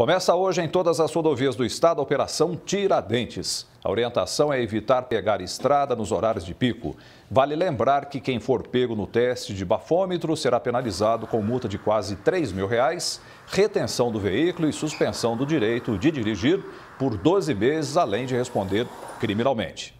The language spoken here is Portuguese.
Começa hoje em todas as rodovias do estado a Operação Tiradentes. A orientação é evitar pegar estrada nos horários de pico. Vale lembrar que quem for pego no teste de bafômetro será penalizado com multa de quase 3 mil reais, retenção do veículo e suspensão do direito de dirigir por 12 meses, além de responder criminalmente.